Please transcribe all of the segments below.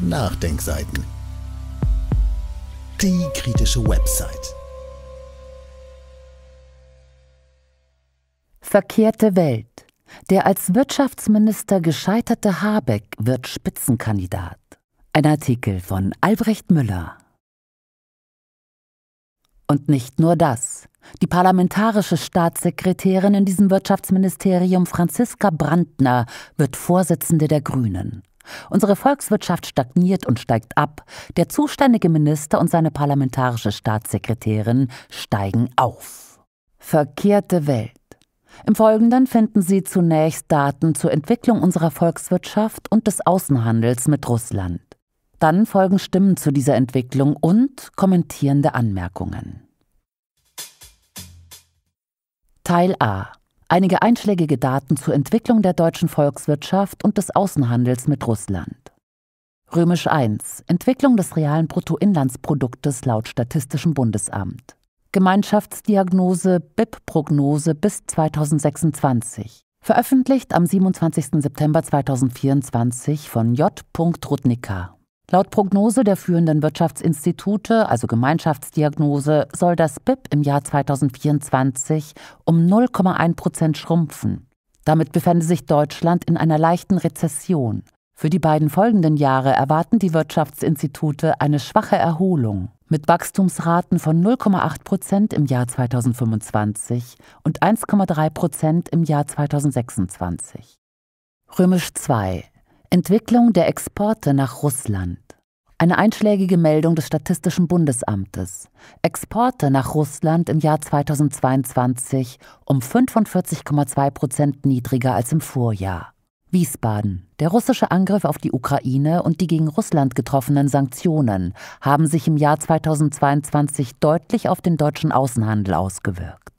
Nachdenkseiten. Die kritische Website. Verkehrte Welt. Der als Wirtschaftsminister gescheiterte Habeck wird Spitzenkandidat. Ein Artikel von Albrecht Müller. Und nicht nur das. Die parlamentarische Staatssekretärin in diesem Wirtschaftsministerium Franziska Brandner wird Vorsitzende der Grünen. Unsere Volkswirtschaft stagniert und steigt ab. Der zuständige Minister und seine parlamentarische Staatssekretärin steigen auf. Verkehrte Welt. Im Folgenden finden Sie zunächst Daten zur Entwicklung unserer Volkswirtschaft und des Außenhandels mit Russland. Dann folgen Stimmen zu dieser Entwicklung und kommentierende Anmerkungen. Teil A einige einschlägige Daten zur Entwicklung der deutschen Volkswirtschaft und des Außenhandels mit Russland. Römisch 1 Entwicklung des realen Bruttoinlandsproduktes laut Statistischem Bundesamt. Gemeinschaftsdiagnose BIP-Prognose bis 2026. Veröffentlicht am 27. September 2024 von J. Rudnicka. Laut Prognose der führenden Wirtschaftsinstitute, also Gemeinschaftsdiagnose, soll das BIP im Jahr 2024 um 0,1 Prozent schrumpfen. Damit befände sich Deutschland in einer leichten Rezession. Für die beiden folgenden Jahre erwarten die Wirtschaftsinstitute eine schwache Erholung mit Wachstumsraten von 0,8 Prozent im Jahr 2025 und 1,3 Prozent im Jahr 2026. Römisch 2 Entwicklung der Exporte nach Russland. Eine einschlägige Meldung des Statistischen Bundesamtes. Exporte nach Russland im Jahr 2022 um 45,2 Prozent niedriger als im Vorjahr. Wiesbaden. Der russische Angriff auf die Ukraine und die gegen Russland getroffenen Sanktionen haben sich im Jahr 2022 deutlich auf den deutschen Außenhandel ausgewirkt.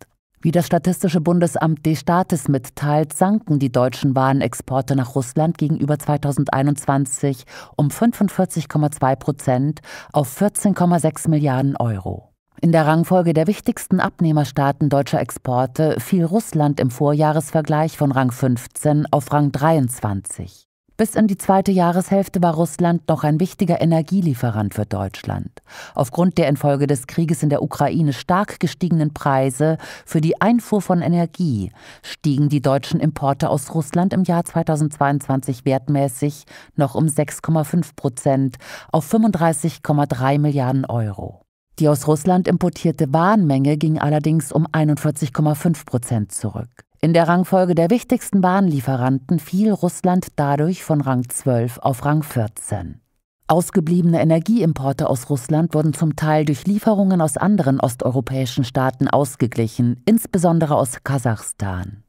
Wie das Statistische Bundesamt des Staates mitteilt, sanken die deutschen Warenexporte nach Russland gegenüber 2021 um 45,2 Prozent auf 14,6 Milliarden Euro. In der Rangfolge der wichtigsten Abnehmerstaaten deutscher Exporte fiel Russland im Vorjahresvergleich von Rang 15 auf Rang 23. Bis in die zweite Jahreshälfte war Russland noch ein wichtiger Energielieferant für Deutschland. Aufgrund der infolge des Krieges in der Ukraine stark gestiegenen Preise für die Einfuhr von Energie stiegen die deutschen Importe aus Russland im Jahr 2022 wertmäßig noch um 6,5 Prozent auf 35,3 Milliarden Euro. Die aus Russland importierte Warenmenge ging allerdings um 41,5 Prozent zurück. In der Rangfolge der wichtigsten Bahnlieferanten fiel Russland dadurch von Rang 12 auf Rang 14. Ausgebliebene Energieimporte aus Russland wurden zum Teil durch Lieferungen aus anderen osteuropäischen Staaten ausgeglichen, insbesondere aus Kasachstan.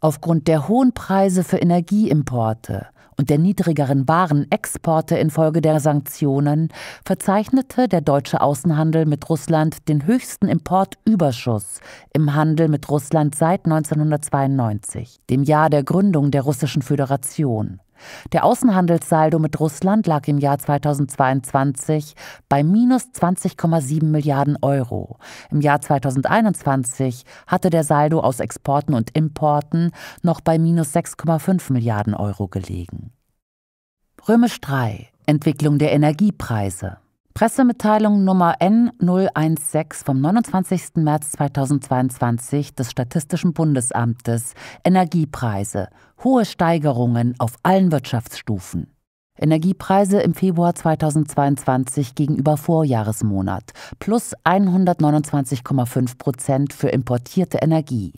Aufgrund der hohen Preise für Energieimporte und der niedrigeren Warenexporte infolge der Sanktionen verzeichnete der deutsche Außenhandel mit Russland den höchsten Importüberschuss im Handel mit Russland seit 1992, dem Jahr der Gründung der Russischen Föderation. Der Außenhandelssaldo mit Russland lag im Jahr 2022 bei minus 20,7 Milliarden Euro. Im Jahr 2021 hatte der Saldo aus Exporten und Importen noch bei minus 6,5 Milliarden Euro gelegen. Römisch 3 Entwicklung der Energiepreise Pressemitteilung Nummer N016 vom 29. März 2022 des Statistischen Bundesamtes Energiepreise. Hohe Steigerungen auf allen Wirtschaftsstufen. Energiepreise im Februar 2022 gegenüber Vorjahresmonat plus 129,5 Prozent für importierte Energie,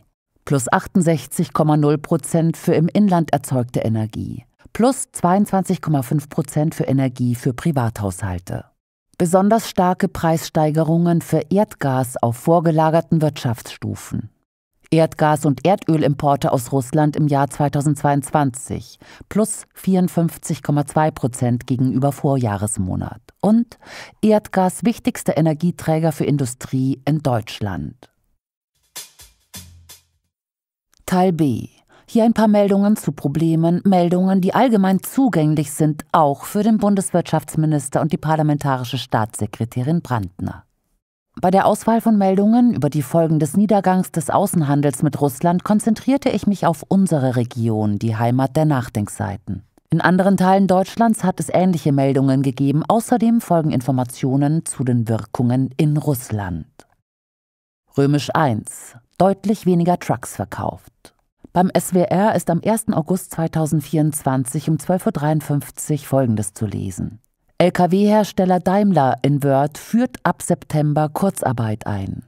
plus 68,0 Prozent für im Inland erzeugte Energie, plus 22,5 Prozent für Energie für Privathaushalte besonders starke Preissteigerungen für Erdgas auf vorgelagerten Wirtschaftsstufen. Erdgas- und Erdölimporte aus Russland im Jahr 2022 plus 54,2 Prozent gegenüber Vorjahresmonat und Erdgas wichtigster Energieträger für Industrie in Deutschland. Teil B hier ein paar Meldungen zu Problemen, Meldungen, die allgemein zugänglich sind, auch für den Bundeswirtschaftsminister und die parlamentarische Staatssekretärin Brandner. Bei der Auswahl von Meldungen über die Folgen des Niedergangs des Außenhandels mit Russland konzentrierte ich mich auf unsere Region, die Heimat der Nachdenkseiten. In anderen Teilen Deutschlands hat es ähnliche Meldungen gegeben. Außerdem folgen Informationen zu den Wirkungen in Russland. Römisch 1. Deutlich weniger Trucks verkauft. Beim SWR ist am 1. August 2024 um 12.53 Uhr Folgendes zu lesen. Lkw-Hersteller Daimler in Wörth führt ab September Kurzarbeit ein.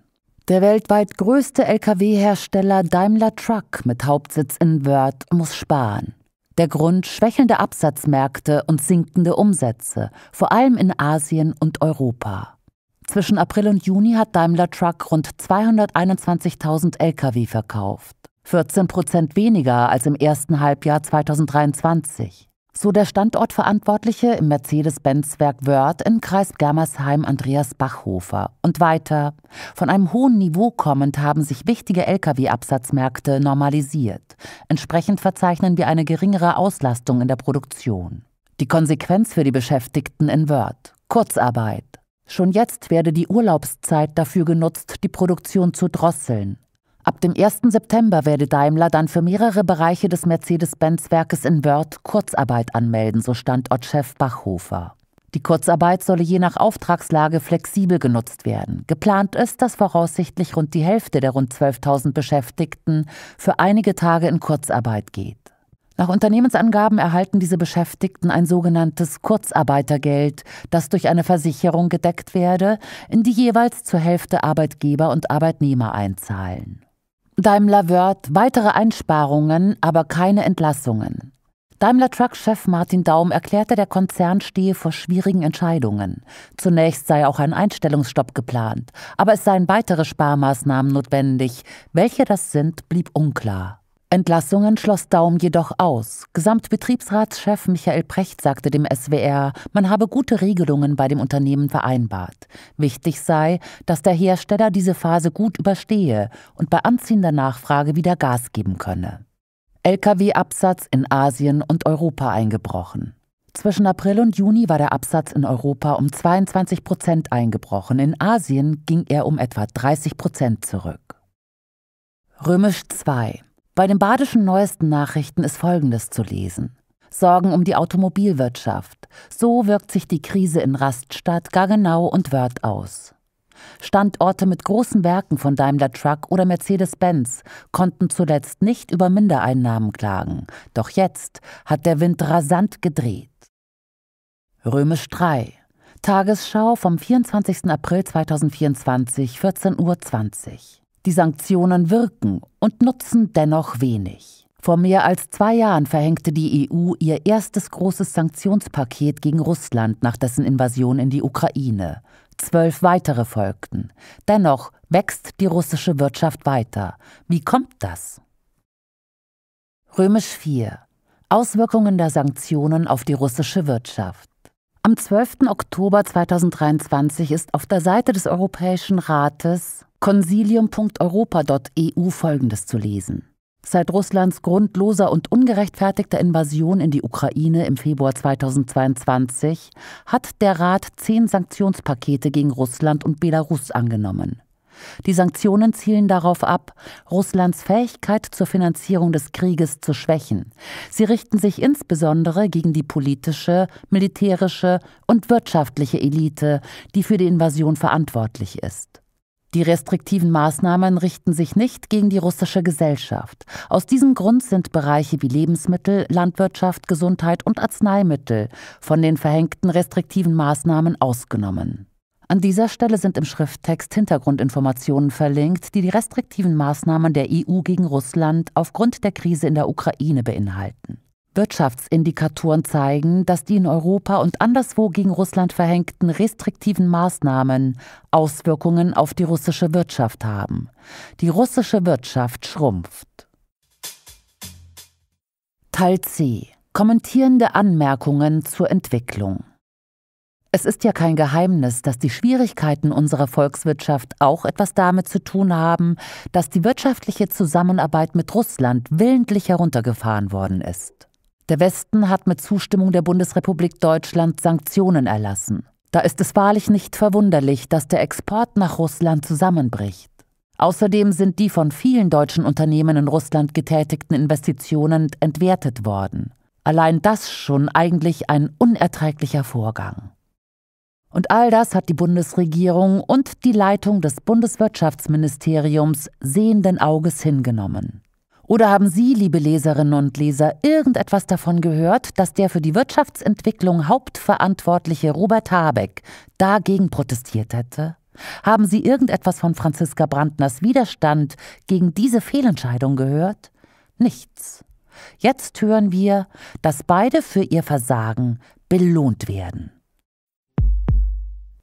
Der weltweit größte Lkw-Hersteller Daimler Truck mit Hauptsitz in Wörth muss sparen. Der Grund schwächelnde Absatzmärkte und sinkende Umsätze, vor allem in Asien und Europa. Zwischen April und Juni hat Daimler Truck rund 221.000 Lkw verkauft. 14 Prozent weniger als im ersten Halbjahr 2023. So der Standortverantwortliche im Mercedes-Benz-Werk Wörth in Kreis Germersheim Andreas Bachhofer. Und weiter. Von einem hohen Niveau kommend haben sich wichtige Lkw-Absatzmärkte normalisiert. Entsprechend verzeichnen wir eine geringere Auslastung in der Produktion. Die Konsequenz für die Beschäftigten in Wörth. Kurzarbeit. Schon jetzt werde die Urlaubszeit dafür genutzt, die Produktion zu drosseln. Ab dem 1. September werde Daimler dann für mehrere Bereiche des Mercedes-Benz-Werkes in Wörth Kurzarbeit anmelden, so Standortchef Bachhofer. Die Kurzarbeit solle je nach Auftragslage flexibel genutzt werden. Geplant ist, dass voraussichtlich rund die Hälfte der rund 12.000 Beschäftigten für einige Tage in Kurzarbeit geht. Nach Unternehmensangaben erhalten diese Beschäftigten ein sogenanntes Kurzarbeitergeld, das durch eine Versicherung gedeckt werde, in die jeweils zur Hälfte Arbeitgeber und Arbeitnehmer einzahlen. Daimler Wörth weitere Einsparungen, aber keine Entlassungen. Daimler Truck-Chef Martin Daum erklärte, der Konzern stehe vor schwierigen Entscheidungen. Zunächst sei auch ein Einstellungsstopp geplant, aber es seien weitere Sparmaßnahmen notwendig. Welche das sind, blieb unklar. Entlassungen schloss Daum jedoch aus. Gesamtbetriebsratschef Michael Precht sagte dem SWR, man habe gute Regelungen bei dem Unternehmen vereinbart. Wichtig sei, dass der Hersteller diese Phase gut überstehe und bei anziehender Nachfrage wieder Gas geben könne. Lkw-Absatz in Asien und Europa eingebrochen. Zwischen April und Juni war der Absatz in Europa um 22 Prozent eingebrochen. In Asien ging er um etwa 30 Prozent zurück. Römisch 2 bei den badischen neuesten Nachrichten ist Folgendes zu lesen. Sorgen um die Automobilwirtschaft. So wirkt sich die Krise in Raststadt, gar genau und Wörth aus. Standorte mit großen Werken von Daimler Truck oder Mercedes-Benz konnten zuletzt nicht über Mindereinnahmen klagen. Doch jetzt hat der Wind rasant gedreht. Römisch 3. Tagesschau vom 24. April 2024, 14.20 Uhr. Die Sanktionen wirken und nutzen dennoch wenig. Vor mehr als zwei Jahren verhängte die EU ihr erstes großes Sanktionspaket gegen Russland nach dessen Invasion in die Ukraine. Zwölf weitere folgten. Dennoch wächst die russische Wirtschaft weiter. Wie kommt das? Römisch 4. Auswirkungen der Sanktionen auf die russische Wirtschaft. Am 12. Oktober 2023 ist auf der Seite des Europäischen Rates consilium.europa.eu folgendes zu lesen. Seit Russlands grundloser und ungerechtfertigter Invasion in die Ukraine im Februar 2022 hat der Rat zehn Sanktionspakete gegen Russland und Belarus angenommen. Die Sanktionen zielen darauf ab, Russlands Fähigkeit zur Finanzierung des Krieges zu schwächen. Sie richten sich insbesondere gegen die politische, militärische und wirtschaftliche Elite, die für die Invasion verantwortlich ist. Die restriktiven Maßnahmen richten sich nicht gegen die russische Gesellschaft. Aus diesem Grund sind Bereiche wie Lebensmittel, Landwirtschaft, Gesundheit und Arzneimittel von den verhängten restriktiven Maßnahmen ausgenommen. An dieser Stelle sind im Schrifttext Hintergrundinformationen verlinkt, die die restriktiven Maßnahmen der EU gegen Russland aufgrund der Krise in der Ukraine beinhalten. Wirtschaftsindikatoren zeigen, dass die in Europa und anderswo gegen Russland verhängten restriktiven Maßnahmen Auswirkungen auf die russische Wirtschaft haben. Die russische Wirtschaft schrumpft. Teil C. Kommentierende Anmerkungen zur Entwicklung. Es ist ja kein Geheimnis, dass die Schwierigkeiten unserer Volkswirtschaft auch etwas damit zu tun haben, dass die wirtschaftliche Zusammenarbeit mit Russland willentlich heruntergefahren worden ist. Der Westen hat mit Zustimmung der Bundesrepublik Deutschland Sanktionen erlassen. Da ist es wahrlich nicht verwunderlich, dass der Export nach Russland zusammenbricht. Außerdem sind die von vielen deutschen Unternehmen in Russland getätigten Investitionen entwertet worden. Allein das schon eigentlich ein unerträglicher Vorgang. Und all das hat die Bundesregierung und die Leitung des Bundeswirtschaftsministeriums sehenden Auges hingenommen. Oder haben Sie, liebe Leserinnen und Leser, irgendetwas davon gehört, dass der für die Wirtschaftsentwicklung Hauptverantwortliche Robert Habeck dagegen protestiert hätte? Haben Sie irgendetwas von Franziska Brandners Widerstand gegen diese Fehlentscheidung gehört? Nichts. Jetzt hören wir, dass beide für ihr Versagen belohnt werden.